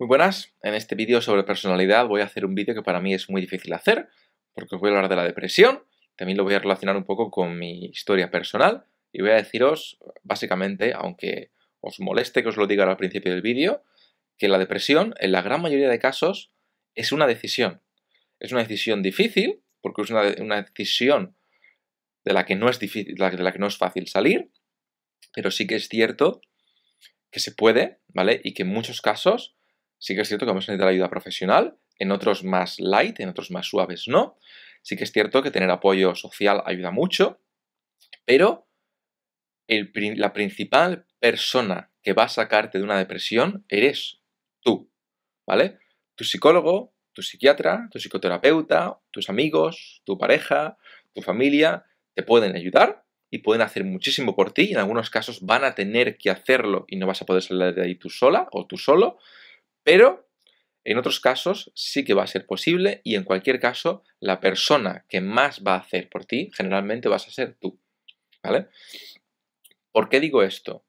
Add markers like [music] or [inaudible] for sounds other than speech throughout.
Muy buenas, en este vídeo sobre personalidad voy a hacer un vídeo que para mí es muy difícil hacer, porque os voy a hablar de la depresión, también lo voy a relacionar un poco con mi historia personal y voy a deciros, básicamente, aunque os moleste que os lo diga al principio del vídeo, que la depresión, en la gran mayoría de casos, es una decisión. Es una decisión difícil, porque es una, una decisión de la, que no es difícil, de la que no es fácil salir, pero sí que es cierto que se puede, ¿vale? Y que en muchos casos Sí que es cierto que vamos a necesitar ayuda profesional, en otros más light, en otros más suaves no. Sí que es cierto que tener apoyo social ayuda mucho, pero la principal persona que va a sacarte de una depresión eres tú, ¿vale? Tu psicólogo, tu psiquiatra, tu psicoterapeuta, tus amigos, tu pareja, tu familia, te pueden ayudar y pueden hacer muchísimo por ti. En algunos casos van a tener que hacerlo y no vas a poder salir de ahí tú sola o tú solo, pero en otros casos sí que va a ser posible y en cualquier caso la persona que más va a hacer por ti generalmente vas a ser tú. ¿Vale? ¿Por qué digo esto?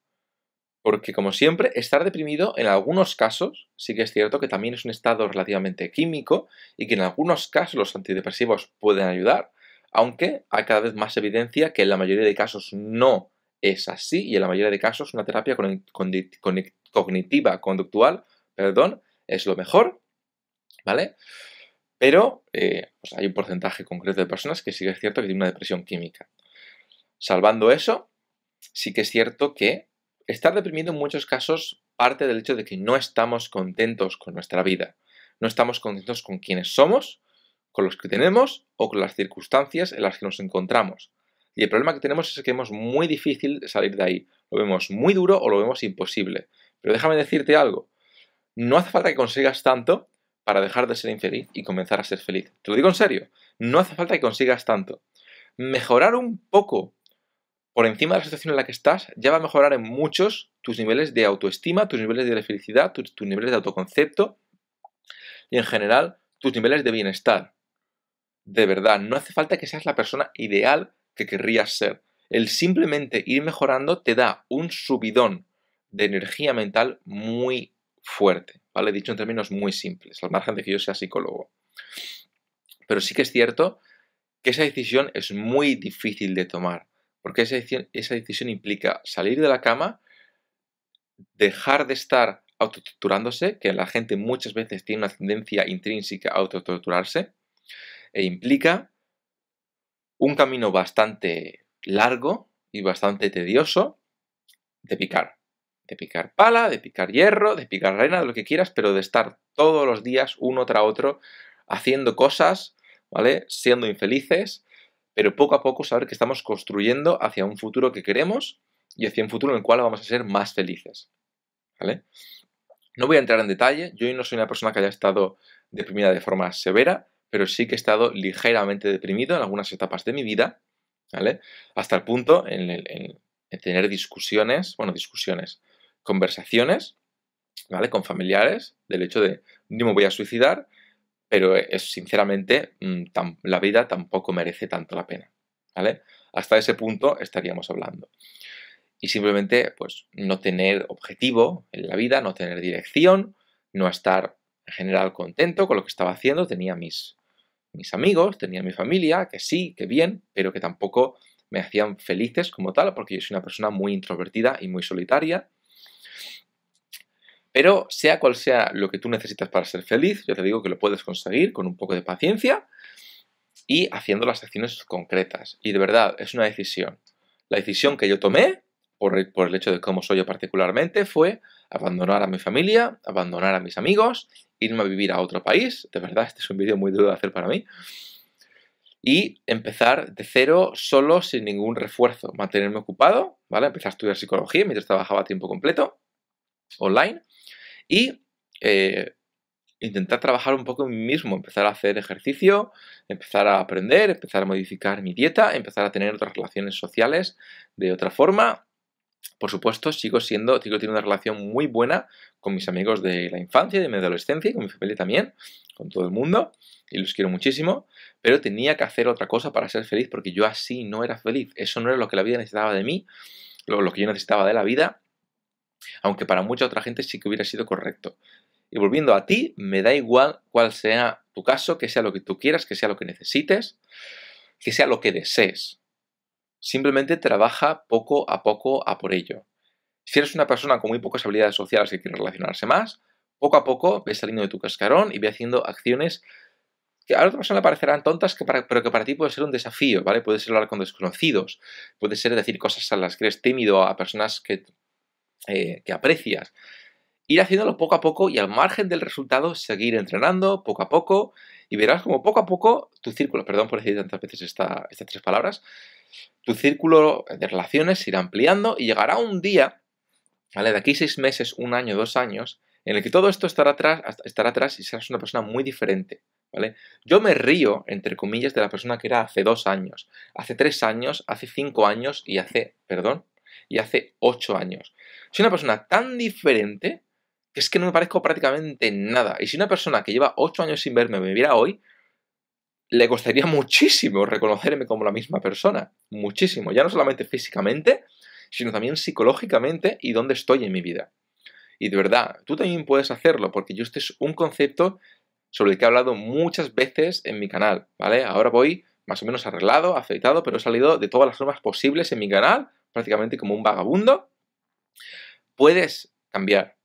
Porque como siempre, estar deprimido en algunos casos sí que es cierto que también es un estado relativamente químico y que en algunos casos los antidepresivos pueden ayudar, aunque hay cada vez más evidencia que en la mayoría de casos no es así y en la mayoría de casos una terapia cognitiva conductual perdón, es lo mejor, ¿vale? Pero eh, hay un porcentaje concreto de personas que sí que es cierto que tienen una depresión química. Salvando eso, sí que es cierto que estar deprimido en muchos casos parte del hecho de que no estamos contentos con nuestra vida. No estamos contentos con quienes somos, con los que tenemos o con las circunstancias en las que nos encontramos. Y el problema que tenemos es que vemos muy difícil salir de ahí. Lo vemos muy duro o lo vemos imposible. Pero déjame decirte algo. No hace falta que consigas tanto para dejar de ser infeliz y comenzar a ser feliz. Te lo digo en serio, no hace falta que consigas tanto. Mejorar un poco por encima de la situación en la que estás ya va a mejorar en muchos tus niveles de autoestima, tus niveles de felicidad, tus, niveles de autoconcepto y en general tus niveles de bienestar. De verdad, no hace falta que seas la persona ideal que querrías ser. El simplemente ir mejorando te da un subidón de energía mental muy fuerte, ¿vale? Dicho en términos muy simples, al margen de que yo sea psicólogo. Pero sí que es cierto que esa decisión es muy difícil de tomar, porque esa decisión, esa decisión implica salir de la cama, dejar de estar autotorturándose, que la gente muchas veces tiene una tendencia intrínseca a autotorturarse, e implica un camino bastante largo y bastante tedioso de picar de picar pala, de picar hierro, de picar arena, de lo que quieras, pero de estar todos los días uno tras otro haciendo cosas, ¿vale? Siendo infelices, pero poco a poco saber que estamos construyendo hacia un futuro que queremos y hacia un futuro en el cual vamos a ser más felices, ¿vale? No voy a entrar en detalle, yo no soy una persona que haya estado deprimida de forma severa, pero sí que he estado ligeramente deprimido en algunas etapas de mi vida, ¿vale? Hasta el punto en, en tener discusiones, bueno, discusiones, conversaciones, ¿vale? Con familiares, del hecho de, no me voy a suicidar, pero es sinceramente, mm, la vida tampoco merece tanto la pena, ¿vale? Hasta ese punto estaríamos hablando. Y simplemente, pues, no tener objetivo en la vida, no tener dirección, no estar en general contento con lo que estaba haciendo, tenía mis, mis amigos, tenía mi familia, que sí, que bien, pero que tampoco me hacían felices como tal, porque yo soy una persona muy introvertida y muy solitaria, pero sea cual sea lo que tú necesitas para ser feliz, yo te digo que lo puedes conseguir con un poco de paciencia y haciendo las acciones concretas. Y de verdad, es una decisión. La decisión que yo tomé, por, el hecho de cómo soy yo particularmente, fue abandonar a mi familia, abandonar a mis amigos, irme a vivir a otro país. De verdad, este es un vídeo muy duro de hacer para mí. Y empezar de cero solo, sin ningún refuerzo. Mantenerme ocupado, ¿vale? Empezar a estudiar psicología mientras trabajaba a tiempo completo, online y eh, intentar trabajar un poco en mí mismo, empezar a hacer ejercicio, empezar a aprender, empezar a modificar mi dieta, empezar a tener otras relaciones sociales de otra forma. Por supuesto, sigo siendo, sigo teniendo una relación muy buena con mis amigos de la infancia, de mi adolescencia y con mi familia también, con todo el mundo, y los quiero muchísimo, pero tenía que hacer otra cosa para ser feliz porque yo así no era feliz, eso no era lo que la vida necesitaba de mí, lo que yo necesitaba de la vida, aunque para mucha otra gente sí que hubiera sido correcto. Y volviendo a ti, me da igual cuál sea tu caso, que sea lo que tú quieras, que sea lo que necesites, que sea lo que desees. Simplemente trabaja poco a poco a por ello. Si eres una persona con muy pocas habilidades sociales que quiere relacionarse más, poco a poco ve saliendo de tu cascarón y ve haciendo acciones que a otra persona le parecerán tontas, pero que para ti puede ser un desafío, ¿vale? Puede ser hablar con desconocidos, puede ser decir cosas a las que eres tímido a personas que eh, que aprecias. Ir haciéndolo poco a poco y al margen del resultado seguir entrenando poco a poco y verás como poco a poco tu círculo, perdón por decir tantas veces estas tres palabras, tu círculo de relaciones se irá ampliando y llegará un día, ¿vale? De aquí seis meses, un año, dos años, en el que todo esto estará atrás, estará atrás y serás una persona muy diferente, ¿vale? Yo me río, entre comillas, de la persona que era hace dos años, hace tres años, hace cinco años y hace, perdón, y hace ocho años. Soy una persona tan diferente que es que no me parezco prácticamente nada. Y si una persona que lleva ocho años sin verme me viera hoy, le costaría muchísimo reconocerme como la misma persona. Muchísimo. Ya no solamente físicamente, sino también psicológicamente y dónde estoy en mi vida. Y de verdad, tú también puedes hacerlo, porque yo este es un concepto sobre el que he hablado muchas veces en mi canal, ¿vale? Ahora voy más o menos arreglado, afeitado, pero he salido de todas las formas posibles en mi canal, prácticamente como un vagabundo puedes cambiar.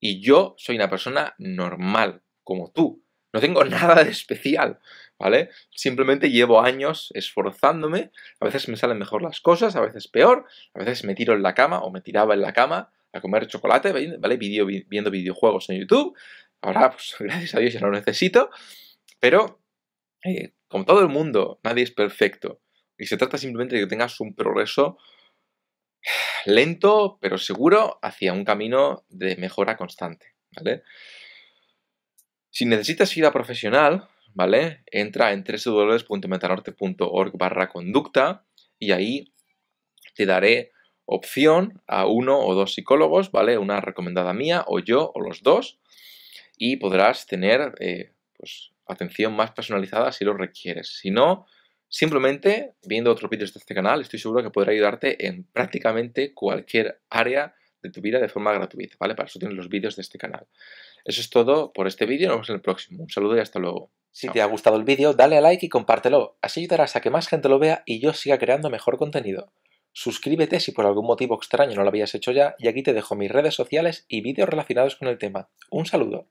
Y yo soy una persona normal, como tú. No tengo [laughs] nada de especial, ¿vale? Simplemente llevo años esforzándome. A veces me salen mejor las cosas, a veces peor. A veces me tiro en la cama o me tiraba en la cama a comer chocolate, ¿vale? viendo videojuegos en YouTube. Ahora, pues [laughs] gracias a Dios ya lo necesito. Pero, eh, como todo el mundo, nadie es perfecto. Y se trata simplemente de que tengas un progreso lento pero seguro hacia un camino de mejora constante, ¿vale? Si necesitas ayuda profesional, ¿vale? Entra en www.metanorte.org barra conducta y ahí te daré opción a uno o dos psicólogos, ¿vale? Una recomendada mía o yo o los dos y podrás tener eh, pues, atención más personalizada si lo requieres. Si no, Simplemente viendo otros vídeos de este canal estoy seguro que podré ayudarte en prácticamente cualquier área de tu vida de forma gratuita, ¿vale? Para eso tienes los vídeos de este canal. Eso es todo por este vídeo, nos vemos en el próximo. Un saludo y hasta luego. Si te ha gustado el vídeo, dale a like y compártelo. Así ayudarás a que más gente lo vea y yo siga creando mejor contenido. Suscríbete si por algún motivo extraño no lo habías hecho ya y aquí te dejo mis redes sociales y vídeos relacionados con el tema. Un saludo.